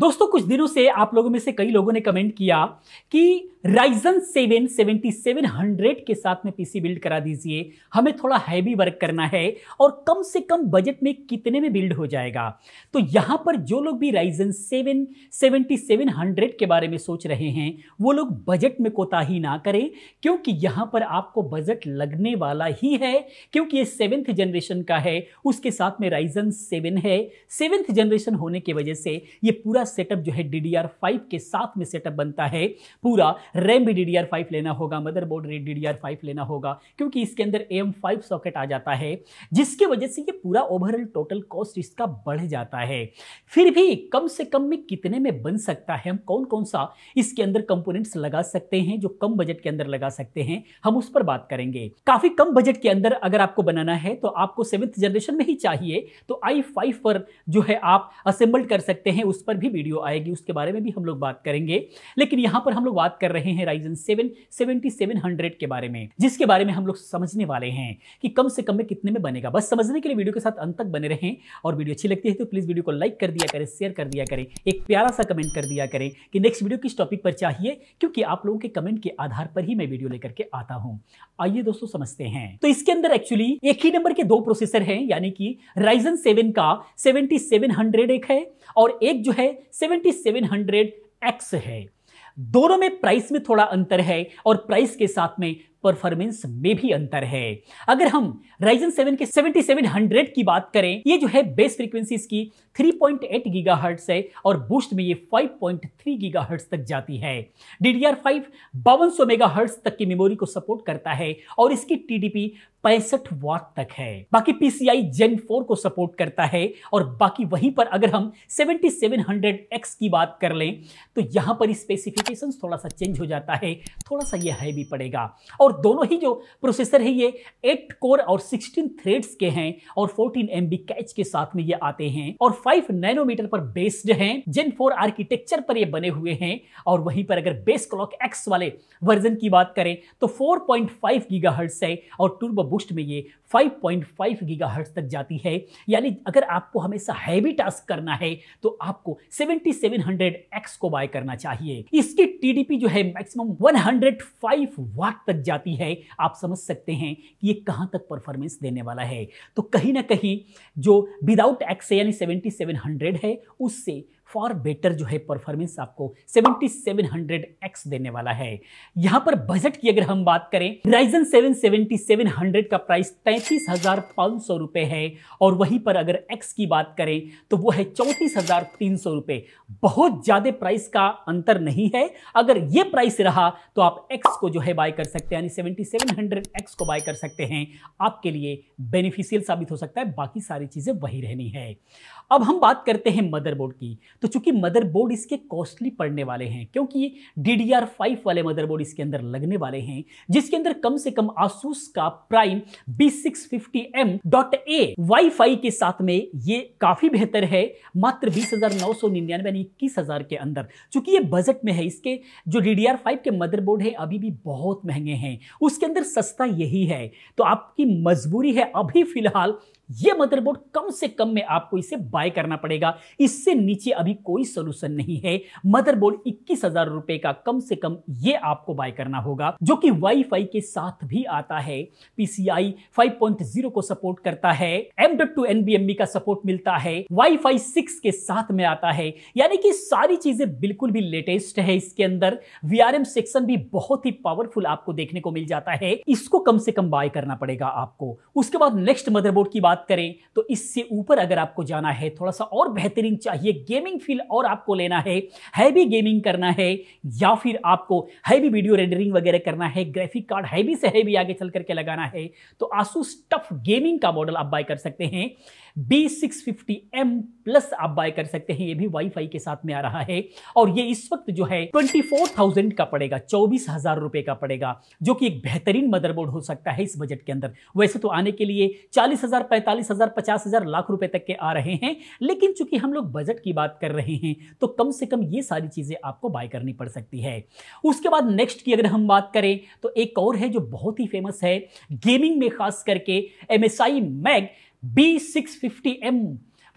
दोस्तों कुछ दिनों से आप लोगों में से कई लोगों ने कमेंट किया कि Ryzen seven seventy seven hundred के साथ में पीसी बिल्ड करा दीजिए हमें थोड़ा हैवी वर्क करना है और कम से कम बजट में कितने में बिल्ड हो जाएगा तो यहाँ पर जो लोग भी Ryzen seven seventy seven hundred के बारे में सोच रहे हैं वो लोग बजट में कोताही ना करें क्योंकि यहाँ पर आपको बजट लगने वाला ही है क्योंकि ये सेवेंथ जनरेशन का है उसके साथ में राइजन सेवन है सेवेंथ जनरेशन होने की वजह से ये पूरा सेटअप जो है डी के साथ में सेटअप बनता है पूरा रैम भी डी लेना होगा मदरबोर्ड डी लेना होगा क्योंकि इसके अंदर एम सॉकेट आ जाता है जिसकी वजह से ये पूरा ओवरऑल टोटल कॉस्ट इसका बढ़ जाता है फिर भी कम से कम में कितने में बन सकता है हम कौन कौन सा इसके अंदर कंपोनेंट्स लगा सकते हैं जो कम बजट के अंदर लगा सकते हैं हम उस पर बात करेंगे काफी कम बजट के अंदर अगर आपको बनाना है तो आपको सेवेंथ जनरेशन में ही चाहिए तो आई फाइव पर जो है आप असेंबल्ड कर सकते हैं उस पर भी वीडियो आएगी उसके बारे में भी हम लोग बात करेंगे लेकिन यहां पर हम लोग बात कर रहे हैं Ryzen seven seventy seven hundred के बारे में जिसके बारे में हम लोग समझने वाले हैं कि कम से कम में कितने में बनेगा बस समझने के लिए वीडियो के साथ अंत तक बने रहें और वीडियो अच्छी लगती है तो प्लीज़ वीडियो को लाइक कर दिया करें शेयर कर दिया करें एक प्यारा सा कमेंट कर दिया करें कि नेक्स्ट वीडियो किस टॉपिक पर चाहिए क्योंकि आप लोगों के कमेंट के आधार पर ही मैं वीडियो लेकर के आता हूं आइए दोस्तों समझते हैं तो इसके अंदर एक्चुअली एक ही नंबर के दो प्रोसेसर हैं यानी कि राइजन सेवन का सेवेंटी सेवन हंड्रेड एक है और एक जो है सेवेंटी सेवन हंड्रेड एक्स है दोनों में प्राइस में थोड़ा अंतर है और प्राइस के साथ में परफॉर्मेंस में भी अंतर है अगर हम राइजन 7 के 7700 की बात करें ये जो है बेस फ्रीक्वेंसीज की 3.8 गीगाहर्ट्ज है और बूस्ट में ये 5.3 गीगाहर्ट्ज तक जाती है डी DDR5 बावन सौ मेगाहर्ट्ज तक की मेमोरी को सपोर्ट करता है और इसकी टी डी पी पैंसठ वाट तक है बाकी P C I gen four को सपोर्ट करता है और बाकी वहीं पर अगर हम 7700X की बात कर लें तो यहाँ पर स्पेसिफिकेशन थोड़ा सा चेंज हो जाता है थोड़ा सा ये हैवी पड़ेगा और और दोनों ही जो प्रोसेसर है ये एट कोर और सिक्सटीन थ्रेड्स के हैं और फोर्टीन एम कैच के साथ में ये आते हैं और फाइव नैनोमीटर पर बेस्ड है जेन फोर आर्किटेक्चर पर ये बने हुए हैं और वहीं पर अगर बेस क्लॉक एक्स वाले वर्जन की बात करें तो four point five giga gigahertz है और टर्बो बूस्ट में ये five five point giga gigahertz तक जाती है यानी अगर आपको हमेशा हैवी टास्क करना है तो आपको सेवेंटी सेवन हंड्रेड एक्स को बाय करना चाहिए इसकी टीडीपी जो है maximum one hundred five watt तक जाती जाती है आप समझ सकते हैं कि ये कहाँ तक परफॉर्मेंस देने वाला है तो कहीं ना कहीं जो विदाउट एक्स यानी सेवेंटी सेवन हंड्रेड है उससे फॉर बेटर जो है परफॉर्मेंस आपको 7700 एक्स देने वाला है यहां पर बजट की अगर हम बात करें Ryzen seven seventy seven hundred का प्राइस तैंतीस हजार पांच सौ रुपए है और वहीं पर अगर एक्स की बात करें तो वो है चौंतीस हजार तीन सौ रुपए बहुत ज़्यादा प्राइस का अंतर नहीं है अगर ये प्राइस रहा तो आप एक्स को जो है बाय कर सकते हैं यानी सेवेंटी सेवन हंड्रेड एक्स को बाय कर सकते हैं आपके लिए बेनिफिशियल साबित हो सकता है बाकी सारी चीज़ें वही रहनी है अब हम बात करते हैं मदरबोर्ड की तो चूंकि मदरबोर्ड इसके कॉस्टली पड़ने वाले हैं क्योंकि ये डी डी आर फाइव वाले मदरबोर्ड इसके अंदर लगने वाले हैं जिसके अंदर कम से कम आसूस का prime B six fifty M dot A wifi के साथ में ये काफी बेहतर है मात्र बीस हजार नौ सौ निन्यानवे यानी इक्कीस हजार के अंदर चूंकि ये बजट में है इसके जो डी डी आर फाइव के मदरबोर्ड है अभी भी बहुत महंगे हैं उसके अंदर सस्ता यही है तो आपकी मजबूरी है अभी फिलहाल ये मदरबोर्ड कम से कम में आपको इसे बाय करना पड़ेगा इससे नीचे अभी कोई सोल्यूशन नहीं है मदरबोर्ड इक्कीस हजार रुपए का कम से कम ये आपको बाय करना होगा जो कि वाईफाई के साथ भी आता है पीसीआई 5.0 को सपोर्ट करता है एम टू एनबीएमबी का सपोर्ट मिलता है वाईफाई 6 के साथ में आता है यानी कि सारी चीजें बिल्कुल भी लेटेस्ट है इसके अंदर वीआरएम सेक्शन भी बहुत ही पावरफुल आपको देखने को मिल जाता है इसको कम से कम बाय करना पड़ेगा आपको उसके बाद नेक्स्ट मदरबोर्ड की बात बात करें तो इससे ऊपर अगर आपको जाना है थोड़ा सा और बेहतरीन चाहिए गेमिंग फील और आपको लेना है हैवी गेमिंग करना है या फिर आपको हैवी वीडियो रेंडरिंग वगैरह करना है ग्राफिक कार्ड हैवी से हैवी आगे चल करके लगाना है तो आसूस टफ गेमिंग का मॉडल आप बाय कर सकते हैं B six fifty M plus आप बाय कर सकते हैं ये भी वाईफाई के साथ में आ रहा है और ये इस वक्त जो है ट्वेंटी फोर थाउजेंड का पड़ेगा चौबीस हजार रुपए का पड़ेगा जो कि एक बेहतरीन मदरबोर्ड हो सकता है इस बजट के अंदर वैसे तो आने के लिए चालीस हजार पैंतालीस हजार पचास हजार लाख रुपए तक के आ रहे हैं लेकिन चूंकि हम लोग बजट की बात कर रहे हैं तो कम से कम ये सारी चीजें आपको बाय करनी पड़ सकती है उसके बाद नेक्स्ट की अगर हम बात करें तो एक और है जो बहुत ही फेमस है गेमिंग में खास करके M S I MAG B six fifty M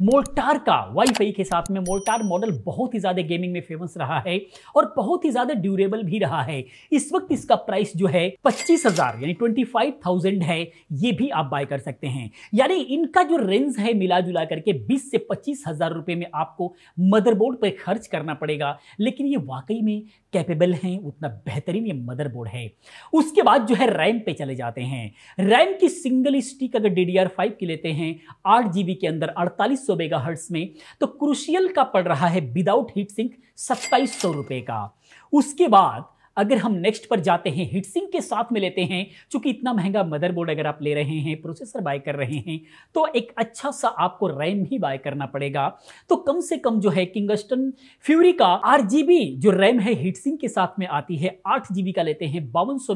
mortar का वाईफाई के साथ में मोर्टार मॉडल बहुत ही ज़्यादा गेमिंग में फेमस रहा है और बहुत ही ज़्यादा ड्यूरेबल भी रहा है इस वक्त इसका प्राइस जो है पच्चीस हज़ार यानी ट्वेंटी फाइव थाउजेंड है ये भी आप बाय कर सकते हैं यानी इनका जो रेंज है मिला जुला करके बीस से पच्चीस हज़ार रुपये में आपको मदरबोर्ड पर खर्च करना पड़ेगा लेकिन ये वाकई में कैपेबल हैं उतना बेहतरीन ये मदरबोर्ड है उसके बाद जो है रैम पे चले जाते हैं रैम की सिंगल स्टिक अगर डी डी आर फाइव की लेते हैं आठ जी बी के अंदर अड़तालीस सौ मेगा हर्ट्स में तो क्रूशियल का पड़ रहा है विदाउट हीट सिंक सत्ताईस सौ रुपये का उसके बाद अगर हम नेक्स्ट पर जाते हैं हिटसिंग के साथ में लेते हैं चूंकि इतना महंगा मदरबोर्ड अगर आप ले रहे हैं प्रोसेसर बाय कर रहे हैं तो एक अच्छा सा आपको रैम भी बाय करना पड़ेगा तो कम से कम जो है किंगस्टन फ्यूरी का आर जो रैम है हिटसिंग के साथ में आती है आठ का लेते हैं बावन सौ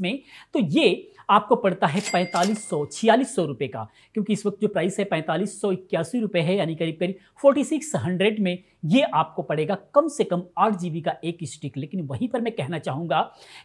में तो ये आपको पड़ता है पैंतालीस सौ छियालीस सौ रुपये का क्योंकि इस वक्त जो प्राइस है पैंतालीस सौ इक्यासी रुपये है यानी करीब करीब फोर्टी सिक्स हंड्रेड में ये आपको पड़ेगा कम से कम आठ जी का एक स्टिक लेकिन वहीं पर मैं कहना चाहूँगा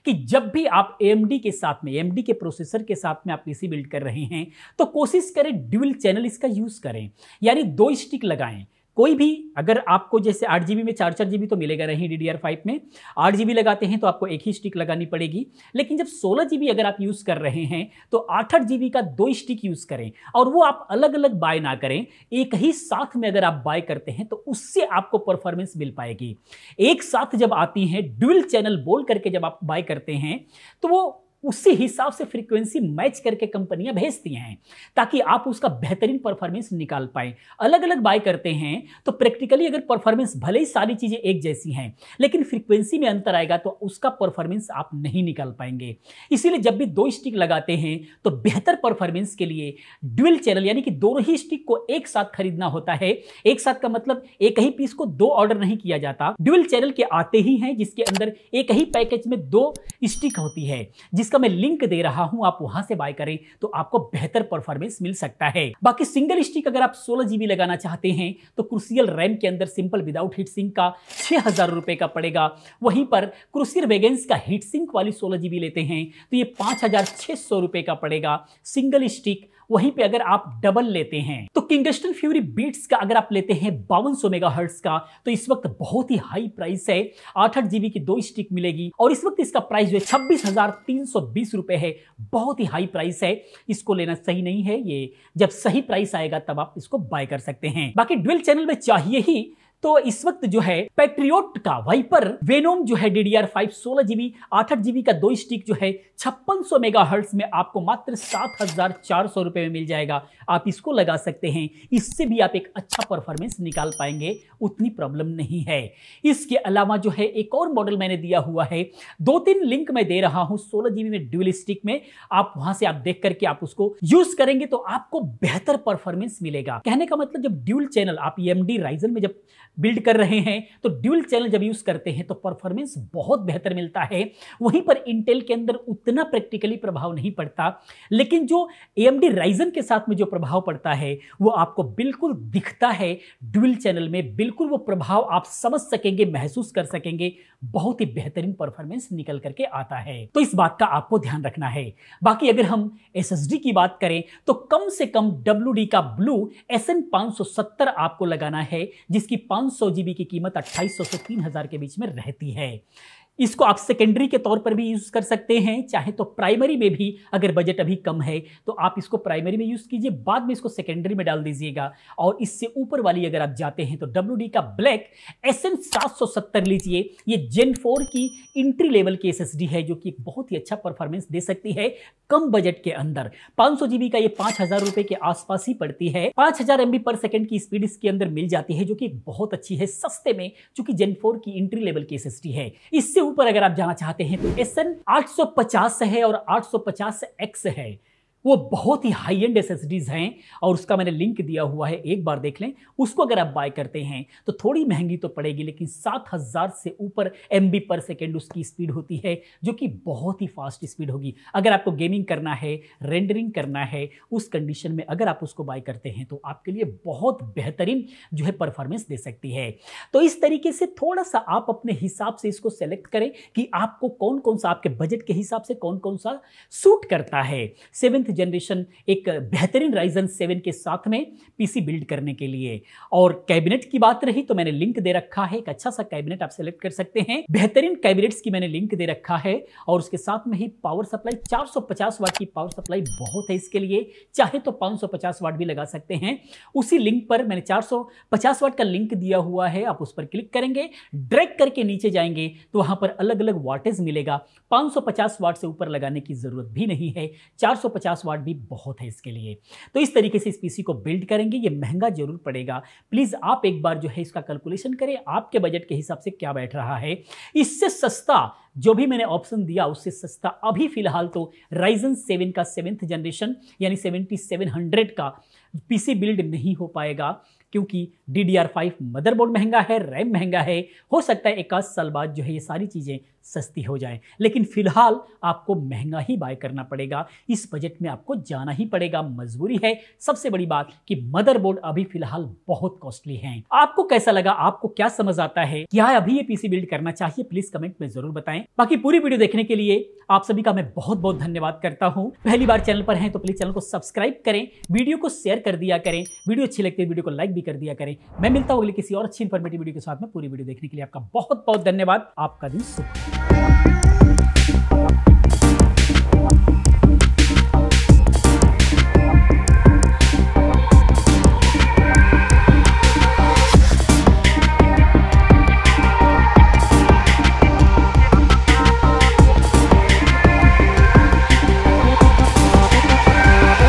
कि जब भी आप एम के साथ में एम के प्रोसेसर के साथ में आप पीसी बिल्ड कर रहे हैं तो कोशिश करें ड्यूल चैनल इसका यूज़ करें यानी दो स्टिक लगाएं कोई भी अगर आपको जैसे आठ जी में चार चार जी तो मिलेगा नहीं डी डी में आठ जी लगाते हैं तो आपको एक ही स्टिक लगानी पड़ेगी लेकिन जब सोलह जी अगर आप यूज़ कर रहे हैं तो आठ आठ जी का दो स्टिक यूज़ करें और वो आप अलग अलग बाय ना करें एक ही साथ में अगर आप बाय करते हैं तो उससे आपको परफॉर्मेंस मिल पाएगी एक साथ जब आती हैं ड्यूल चैनल बोल करके जब आप बाय करते हैं तो वो उसी हिसाब से फ्रीक्वेंसी मैच करके कंपनियां भेजती हैं ताकि आप उसका बेहतरीन परफॉर्मेंस निकाल पाए अलग अलग बाय करते हैं तो प्रैक्टिकली अगर परफॉर्मेंस भले ही सारी चीज़ें एक जैसी हैं लेकिन फ्रीक्वेंसी में अंतर आएगा तो उसका परफॉर्मेंस आप नहीं निकाल पाएंगे इसीलिए जब भी दो स्टिक लगाते हैं तो बेहतर परफॉर्मेंस के लिए ड्यूल चैनल यानी कि दोनों ही स्टिक को एक साथ खरीदना होता है एक साथ का मतलब एक ही पीस को दो ऑर्डर नहीं किया जाता ड्यूल चैनल के आते ही हैं जिसके अंदर एक ही पैकेज में दो स्टिक होती है जिस जिसका मैं लिंक दे रहा हूं आप वहां से बाय करें तो आपको बेहतर परफॉर्मेंस मिल सकता है बाकी सिंगल स्टिक अगर आप सोलह जीबी लगाना चाहते हैं तो क्रूसियल रैम के अंदर सिंपल विदाउट हीट सिंक का छह हजार रुपए का पड़ेगा वहीं पर क्रूसियल वेगेंस का हीट सिंक वाली सोलह जीबी लेते हैं तो ये पांच हजार छह सौ रुपए का पड़ेगा सिंगल स्टिक वहीं पे अगर आप डबल लेते हैं तो किंगस्टन फ्यूरी बीट्स का अगर आप लेते हैं बावन सौ हर्ट्स का तो इस वक्त बहुत ही हाई प्राइस है आठ आठ जीबी की दो स्टिक मिलेगी और इस वक्त इसका प्राइस जो है छब्बीस हजार तीन सौ बीस रुपए है बहुत ही हाई प्राइस है इसको लेना सही नहीं है ये जब सही प्राइस आएगा तब आप इसको बाय कर सकते हैं बाकी ड्वेल चैनल में चाहिए ही तो इस वक्त जो है पेट्रियोट का वाइपर वेनोम जो है डी डी आर फाइव सोलह जीबी आठ आठ जीबी का दो स्टिक जो है छप्पन सौ मेगा हर्ट्स में आपको मात्र सात हजार चार सौ रुपए में मिल जाएगा आप इसको लगा सकते हैं इससे भी आप एक अच्छा परफॉर्मेंस निकाल पाएंगे उतनी प्रॉब्लम नहीं है इसके अलावा जो है एक और मॉडल मैंने दिया हुआ है दो तीन लिंक मैं दे रहा हूं सोलह जीबी में ड्यूल स्टिक में आप वहां से आप देख करके आप उसको यूज करेंगे तो आपको बेहतर परफॉर्मेंस मिलेगा कहने का मतलब जब ड्यूल चैनल आप ई e राइजन में जब बिल्ड कर रहे हैं तो ड्यूल चैनल जब यूज़ करते हैं तो परफॉर्मेंस बहुत बेहतर मिलता है वहीं पर इंटेल के अंदर उतना प्रैक्टिकली प्रभाव नहीं पड़ता लेकिन जो ए एम राइजन के साथ में जो प्रभाव पड़ता है वो आपको बिल्कुल दिखता है ड्यूल चैनल में बिल्कुल वो प्रभाव आप समझ सकेंगे महसूस कर सकेंगे बहुत ही बेहतरीन परफॉर्मेंस निकल करके आता है तो इस बात का आपको ध्यान रखना है बाकी अगर हम एस की बात करें तो कम से कम डब्ल्यू का ब्लू एस आपको लगाना है जिसकी पाँच पाँच सौ की कीमत अट्ठाईस सौ से तीन हज़ार के बीच में रहती है इसको आप सेकेंडरी के तौर पर भी यूज़ कर सकते हैं चाहे तो प्राइमरी में भी अगर बजट अभी कम है तो आप इसको प्राइमरी में यूज़ कीजिए बाद में इसको सेकेंडरी में डाल दीजिएगा और इससे ऊपर वाली अगर आप जाते हैं तो डब्ल्यू का ब्लैक एस एन लीजिए ये जेन फोर की इंट्री लेवल की एस है जो कि बहुत ही अच्छा परफॉर्मेंस दे सकती है कम बजट के अंदर पांच सौ का ये पांच हज़ार के आसपास ही पड़ती है पांच हज़ार पर सेकेंड की स्पीड इसके अंदर मिल जाती है जो कि बहुत अच्छी है सस्ते में चूंकि जेन फोर की इंट्री लेवल की एस है इससे ऊपर अगर आप जाना चाहते हैं तो एस एन आठ पचास है और 850 पचास एक्स है वो बहुत ही हाई एंड एस हैं और उसका मैंने लिंक दिया हुआ है एक बार देख लें उसको अगर आप बाय करते हैं तो थोड़ी महंगी तो पड़ेगी लेकिन सात हज़ार से ऊपर एम पर सेकेंड उसकी स्पीड होती है जो कि बहुत ही फास्ट स्पीड होगी अगर आपको गेमिंग करना है रेंडरिंग करना है उस कंडीशन में अगर आप उसको बाय करते हैं तो आपके लिए बहुत बेहतरीन जो है परफॉर्मेंस दे सकती है तो इस तरीके से थोड़ा सा आप अपने हिसाब से इसको सेलेक्ट करें कि आपको कौन कौन सा आपके बजट के हिसाब से कौन कौन सा सूट करता है सेवेंथ जनरेशन एक बेहतरीन राइजन सेवन के साथ में पीसी बिल्ड करने के लिए और कैबिनेट की बात रही तो मैंने लिंक दे रखा है एक अच्छा सा कैबिनेट आप सेलेक्ट कर सकते हैं बेहतरीन कैबिनेट्स की मैंने लिंक दे रखा है और उसके साथ में ही पावर सप्लाई चार वाट की पावर सप्लाई बहुत है इसके लिए चाहे तो पाँच वाट भी लगा सकते हैं उसी लिंक पर मैंने चार वाट का लिंक दिया हुआ है आप उस पर क्लिक करेंगे ड्रैग करके नीचे जाएंगे तो वहां पर अलग अलग वाटेज मिलेगा 550 वाट से ऊपर लगाने की जरूरत भी नहीं है 450 वाट भी बहुत है इसके लिए तो इस तरीके से इस पीसी को बिल्ड करेंगे ये महंगा जरूर पड़ेगा प्लीज़ आप एक बार जो है इसका कैलकुलेशन करें आपके बजट के हिसाब से क्या बैठ रहा है इससे सस्ता जो भी मैंने ऑप्शन दिया उससे सस्ता अभी फिलहाल तो राइजन सेवन का सेवेंथ जनरेशन यानी सेवेंटी सेवन हंड्रेड का पीसी बिल्ड नहीं हो पाएगा क्योंकि D D R five motherboard महंगा है रैम महंगा है हो सकता है एक साल बाद जो है ये सारी चीज़ें सस्ती हो जाए लेकिन फिलहाल आपको महंगा ही बाय करना पड़ेगा इस बजट में आपको जाना ही पड़ेगा मजबूरी है सबसे बड़ी बात कि मदरबोर्ड अभी फिलहाल बहुत कॉस्टली है आपको कैसा लगा आपको क्या समझ आता है क्या अभी ये पीसी बिल्ड करना चाहिए प्लीज कमेंट में जरूर बताएं बाकी पूरी वीडियो देखने के लिए आप सभी का मैं बहुत बहुत धन्यवाद करता हूँ पहली बार चैनल पर है तो प्लीज चैनल को सब्सक्राइब करें वीडियो को शेयर कर दिया करें वीडियो अच्छी लगती है वीडियो को लाइक भी कर दिया करें मैं मिलता हूँ अगले किसी और अच्छी इन्फॉर्मेटिव वीडियो के साथ में पूरी वीडियो देखने के लिए आपका बहुत बहुत धन्यवाद आपका दिन शुभ Thank you.